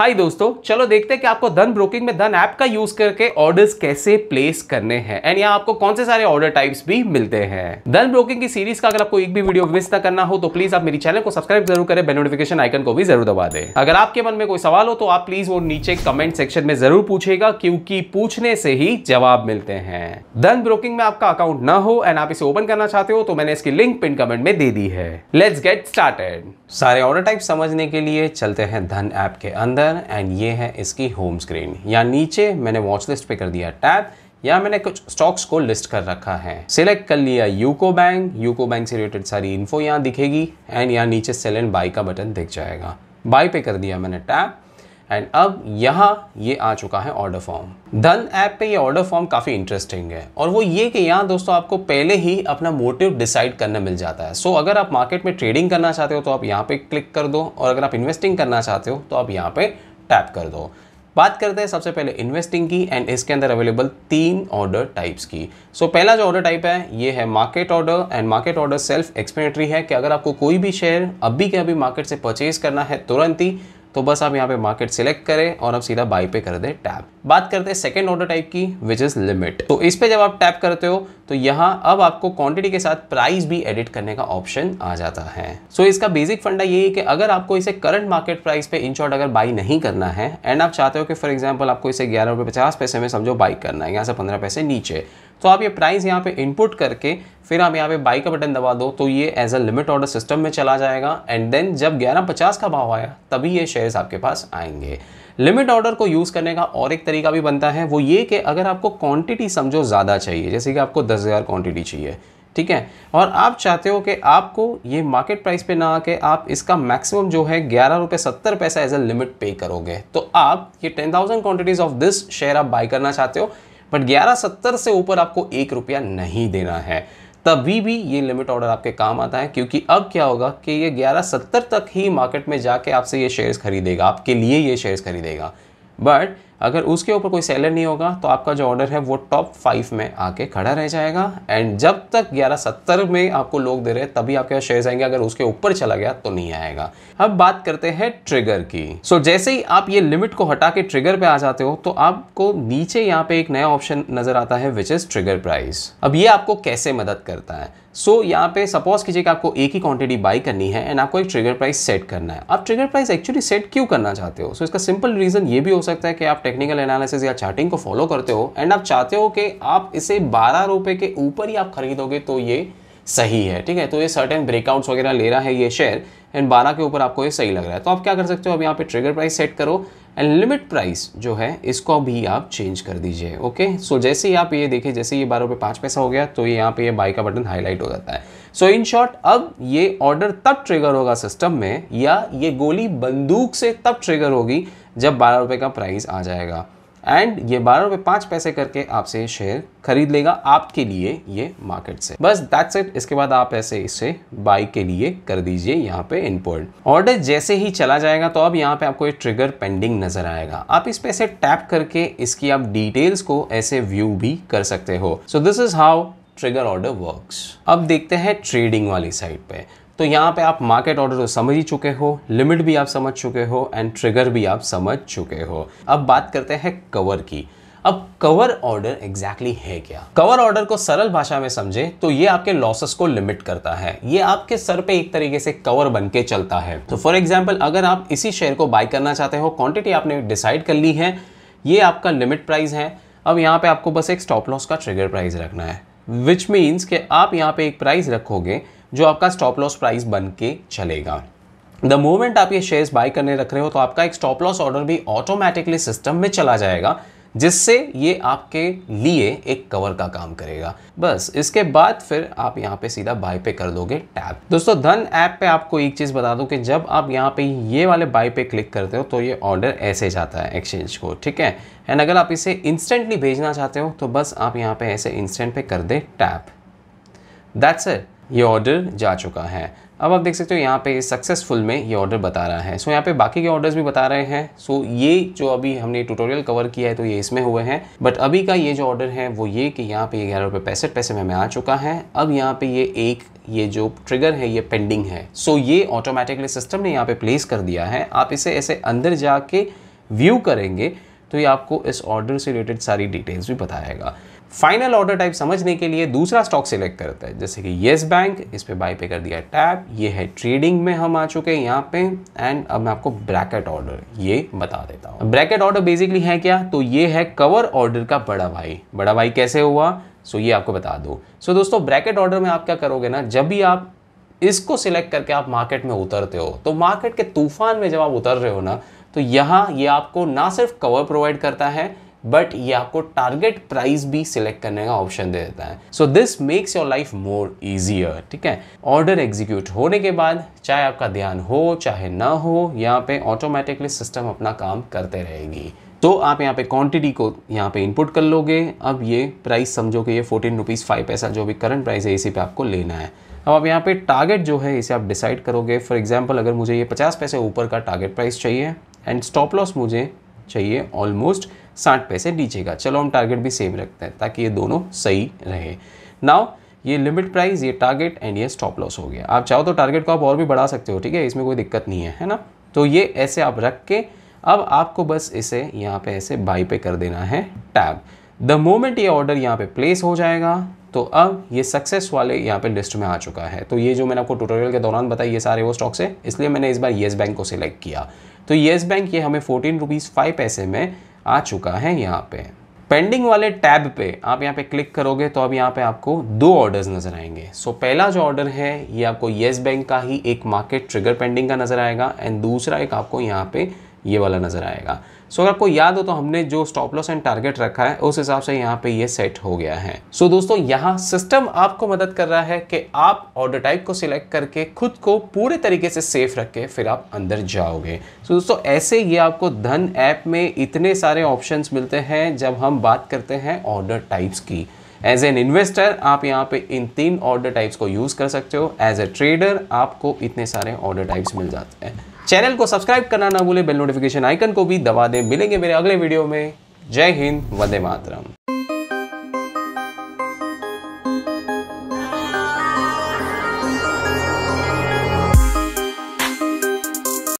हाय दोस्तों चलो देखते हैं कि आपको धन ब्रोकिंग में धन ऐप का यूज करके ऑर्डर्स कैसे प्लेस करने हैं एंड यहाँ आपको कौन से सारे ऑर्डर टाइप्स भी मिलते हैं धन ब्रोकिंग की सीरीज का अगर आपको एक भी वीडियो मिस ना करना हो तो प्लीज आप मेरी चैनल को सब्सक्राइब जरूर करें बेल नोटिफिकेशन आइकन को भी जरूर दबा दें अगर आपके मन में कोई सवाल हो तो आप प्लीज वो नीचे कमेंट सेक्शन में जरूर पूछेगा क्योंकि पूछने से ही जवाब मिलते हैं धन ब्रोकिंग में आपका अकाउंट ना हो एंड आप इसे ओपन करना चाहते हो तो मैंने इसकी लिंक पिन कमेंट में दे दी है लेट्स गेट स्टार्टेड सारे ऑर्डर टाइप समझने के लिए चलते हैं धन ऐप के अंदर पर एंड ये है इसकी होम स्क्रीन या नीचे मैंने वॉच लिस्ट पे कर दिया टैप या मैंने कुछ स्टॉक्स को लिस्ट कर रखा है सिलेक्ट कर लिया यूको बैंक यूको बैंक से रिलेटेड सारी इन्फो यहाँ दिखेगी एंड यहाँ नीचे सेल एंड बाई का बटन दिख जाएगा बाई पे कर दिया मैंने टैप एंड अब यहाँ ये आ चुका है ऑर्डर फॉर्म धन ऐप पे ये ऑर्डर फॉर्म काफ़ी इंटरेस्टिंग है और वो ये कि यहाँ दोस्तों आपको पहले ही अपना मोटिव डिसाइड करना मिल जाता है सो so, अगर आप मार्केट में ट्रेडिंग करना चाहते हो तो आप यहाँ पे क्लिक कर दो और अगर आप इन्वेस्टिंग करना चाहते हो तो आप यहाँ पे टैप कर दो बात करते हैं सबसे पहले इन्वेस्टिंग की एंड इसके अंदर अवेलेबल तीन ऑर्डर टाइप्स की सो so, पहला जो ऑर्डर टाइप है ये है market order and market order self explanatory है कि अगर आपको कोई भी शेयर अभी के अभी मार्केट से परचेज करना है तुरंत ही तो बस आप यहाँ पे मार्केट सिलेक्ट करें और आप सीधा बाई पे कर दें टैप बात करते हैं सेकेंड ऑर्डर टाइप की विच इज़ लिमिट तो इस पे जब आप टैप करते हो तो यहाँ अब आपको क्वांटिटी के साथ प्राइस भी एडिट करने का ऑप्शन आ जाता है सो so, इसका बेसिक फंडा यही है कि अगर आपको इसे करंट मार्केट प्राइस पे इन शॉर्ट अगर बाई नहीं करना है एंड आप चाहते हो कि फॉर एग्जाम्पल आपको इसे ग्यारह रुपये पचास पैसे में समझो बाई करना है यहाँ से पंद्रह पैसे नीचे तो आप ये प्राइस यहाँ पे इनपुट करके फिर आप यहाँ पे बाई का बटन दबा दो तो ये as a limit order system में चला जाएगा एंड देन जब 1150 का भाव आया तभी ये शेयर्स आपके पास आएंगे लिमिट ऑर्डर को यूज़ करने का और एक तरीका भी बनता है वो ये कि अगर आपको क्वांटिटी समझो ज़्यादा चाहिए जैसे कि आपको दस हज़ार चाहिए ठीक है और आप चाहते हो कि आपको ये मार्केट प्राइस पे ना आके आप इसका मैक्सिमम जो है ग्यारह रुपये सत्तर पैसा एज अ लिमिट पे करोगे तो आप ये ten thousand quantities of this share आप बाई करना चाहते हो बट ग्यारह सत्तर से ऊपर आपको एक रुपया नहीं देना है तभी भी ये लिमिट ऑर्डर आपके काम आता है क्योंकि अब क्या होगा कि ये ग्यारह सत्तर तक ही मार्केट में जाके आपसे ये शेयर्स खरीदेगा आपके लिए ये शेयर्स खरीदेगा बट अगर उसके ऊपर कोई सेलर नहीं होगा तो आपका जो ऑर्डर है वो टॉप फाइव में आके खड़ा रह जाएगा एंड जब तक ग्यारह सत्तर में आपको लोग दे रहे हैं तभी आपके पास शेयर आएंगे अगर उसके ऊपर चला गया तो नहीं आएगा अब बात करते हैं ट्रिगर की सो so, जैसे ही आप ये लिमिट को हटा के ट्रिगर पे आ जाते हो तो आपको नीचे यहाँ पे एक नया ऑप्शन नजर आता है विच इज ट्रिगर प्राइस अब ये आपको कैसे मदद करता है सो so, यहाँ पे सपोज कीजिए कि आपको एक ही क्वांटिटी बाई करनी है एंड आपको एक ट्रिगर प्राइस सेट करना है आप ट्रिगर प्राइस एक्चुअली सेट क्यों करना चाहते हो सो so, इसका सिंपल रीजन ये भी हो सकता है कि आप टेक्निकल एनालिसिस या चार्टिंग को फॉलो करते हो एंड आप चाहते हो कि आप इसे बारह रुपये के ऊपर ही आप खरीदोगे तो ये सही है ठीक है तो ये सर्टेन ब्रेकआउट्स वगैरह ले रहा है ये शेयर एंड बारह के ऊपर आपको ये सही लग रहा है तो आप क्या कर सकते हो अब यहाँ पे ट्रिगर प्राइस सेट करो एंड लिमिट प्राइस जो है इसको भी आप चेंज कर दीजिए ओके सो जैसे ही आप ये देखें जैसे ये बारह रुपये पाँच पैसा हो गया तो ये यहाँ पे ये बाई का बटन हाईलाइट हो जाता है सो इन शॉर्ट अब ये ऑर्डर तब ट्रिगर होगा सिस्टम में या ये गोली बंदूक से तब ट्रिगर होगी जब बारह रुपये का प्राइस आ जाएगा एंड ये बारह रुपये पाँच पैसे करके आपसे शेयर खरीद लेगा आपके लिए ये मार्केट से बस दैट्स इट इसके बाद आप ऐसे इसे बाई के लिए कर दीजिए यहाँ पे इनपुट ऑर्डर जैसे ही चला जाएगा तो अब यहाँ पे आपको ये ट्रिगर पेंडिंग नजर आएगा आप इस पे ऐसे टैप करके इसकी आप डिटेल्स को ऐसे व्यू भी कर सकते हो so this is how trigger order work अब देखते हैं ट्रेडिंग वाली साइड पे तो यहाँ पे आप मार्केट ऑर्डर तो समझ ही चुके हो लिमिट भी आप समझ चुके हो एंड ट्रिगर भी आप समझ चुके हो अब बात करते हैं कवर की अब कवर ऑर्डर एग्जैक्टली है क्या कवर ऑर्डर को सरल भाषा में समझे तो ये आपके लॉसेस को लिमिट करता है ये आपके सर पे एक तरीके से कवर बन के चलता है तो फॉर एग्जाम्पल अगर आप इसी शेयर को बाय करना चाहते हो क्वांटिटी आपने डिसाइड कर ली है ये आपका लिमिट प्राइस है अब यहाँ पे आपको बस एक स्टॉप लॉस का ट्रिगर प्राइस रखना है विच मीन्स कि आप यहाँ पे एक प्राइस रखोगे जो आपका स्टॉप लॉस प्राइस बन के चलेगा द मोमेंट आप ये शेयर्स बाय करने रख रहे हो तो आपका एक स्टॉप लॉस ऑर्डर भी ऑटोमेटिकली सिस्टम में चला जाएगा जिससे ये आपके लिए एक कवर का काम करेगा बस इसके बाद फिर आप यहाँ पे सीधा बाय पे कर दोगे टैप दोस्तों धन ऐप पे आपको एक चीज़ बता दूं कि जब आप यहाँ पे ये वाले बाय पे क्लिक करते हो तो ये ऑर्डर ऐसे जाता है एक्सचेंज को ठीक है एंड अगर आप इसे इंस्टेंटली भेजना चाहते हो तो बस आप यहाँ पे ऐसे इंस्टेंट पे कर दे टैप दैट्स इट ये ऑर्डर जा चुका है अब आप देख सकते हो यहाँ पे सक्सेसफुल में ये ऑर्डर बता रहा है सो यहाँ पे बाकी के ऑर्डर्स भी बता रहे हैं सो ये जो अभी हमने ट्यूटोरियल कवर किया है तो ये इसमें हुए हैं बट अभी का ये जो ऑर्डर है वो ये कि यहाँ पे ग्यारह रुपये पैंसठ पैसे में हमें आ चुका है अब यहाँ पे ये एक ये जो ट्रिगर है ये पेंडिंग है सो ये ऑटोमेटिकली सिस्टम ने यहाँ पे प्लेस कर दिया है आप इसे ऐसे अंदर जाके व्यू करेंगे तो ये आपको इस ऑर्डर से रिलेटेड सारी डिटेल्स भी बताएगा फाइनल ऑर्डर टाइप समझने के लिए दूसरा स्टॉक सिलेक्ट करता है जैसे कि येस बैंक इस पर बाई पे कर दिया टैप ये है ट्रेडिंग में हम आ चुके हैं यहाँ पे एंड अब मैं आपको ब्रैकेट ऑर्डर ये बता देता हूँ ब्रैकेट ऑर्डर बेसिकली है क्या तो ये है कवर ऑर्डर का बड़ा भाई बड़ा भाई कैसे हुआ सो ये आपको बता दो सो दोस्तों ब्रैकेट ऑर्डर में आप क्या करोगे ना जब भी आप इसको सिलेक्ट करके आप मार्केट में उतरते हो तो मार्केट के तूफान में जब आप उतर रहे हो ना तो यहाँ ये आपको ना सिर्फ कवर प्रोवाइड करता है बट ये आपको टारगेट प्राइस भी सिलेक्ट करने का ऑप्शन दे देता है so this makes your life more easier ठीक है ऑर्डर एग्जीक्यूट होने के बाद चाहे आपका ध्यान हो चाहे ना हो यहाँ पे ऑटोमेटिकली सिस्टम अपना काम करते रहेगी तो आप यहाँ पे क्वांटिटी को यहाँ पे इनपुट कर लोगे अब ये प्राइस समझो कि ये फोर्टीन रुपीज़ फाइव पैसा जो भी करंट प्राइस है इसी पे आपको लेना है अब आप यहाँ पे टारगेट जो है इसे आप डिसाइड करोगे फॉर एग्जांपल अगर मुझे ये पचास पैसे ऊपर का टारगेट प्राइस चाहिए एंड स्टॉप लॉस मुझे चाहिए ऑलमोस्ट साठ पैसे का चलो हम टारगेट भी सेम रखते हैं ताकि ये दोनों सही रहे नाउ ये लिमिट प्राइस ये टारगेट एंड ये स्टॉप लॉस हो गया आप चाहो तो टारगेट को आप और भी बढ़ा सकते हो ठीक है इसमें कोई दिक्कत नहीं है है ना तो ये ऐसे आप रख के अब आपको बस इसे यहाँ पे ऐसे बाई पे कर देना है टैब द मोमेंट ये ऑर्डर यहाँ पे प्लेस हो जाएगा तो अब ये सक्सेस वाले यहाँ पे लिस्ट में आ चुका है तो ये जो मैंने आपको ट्यूटोरियल के दौरान बताया ये सारे वो स्टॉक्स है इसलिए मैंने इस बार येस बैंक को सिलेक्ट किया तो येस बैंक ये हमें फोर्टीन रुपीज़ फाइव पैसे में आ चुका है यहाँ पे पेंडिंग वाले टैब पे आप यहाँ पे क्लिक करोगे तो अब यहाँ पे आपको दो ऑर्डर्स नज़र आएंगे सो so, पहला जो ऑर्डर है ये आपको येस बैंक का ही एक मार्केट ट्रिगर पेंडिंग का नज़र आएगा एंड दूसरा एक आपको यहाँ पे ये वाला नज़र आएगा सो अगर आपको याद हो तो हमने जो स्टॉप लॉस एंड टारगेट रखा है उस हिसाब से यहाँ पे ये सेट हो गया है सो दोस्तों यहाँ सिस्टम आपको मदद कर रहा है कि आप ऑर्डर टाइप को सिलेक्ट करके खुद को पूरे तरीके से सेफ रख के फिर आप अंदर जाओगे सो दोस्तों ऐसे ये आपको धन ऐप में इतने सारे ऑप्शन मिलते हैं जब हम बात करते हैं ऑर्डर टाइप्स की एज एन इन्वेस्टर आप यहाँ पे इन तीन ऑर्डर टाइप्स को यूज़ कर सकते हो एज ए ट्रेडर आपको इतने सारे ऑर्डर टाइप्स मिल जाते हैं चैनल को सब्सक्राइब करना ना भूले बेल नोटिफिकेशन आइकन को भी दबा दें मिलेंगे मेरे अगले वीडियो में जय हिंद वंदे मातरम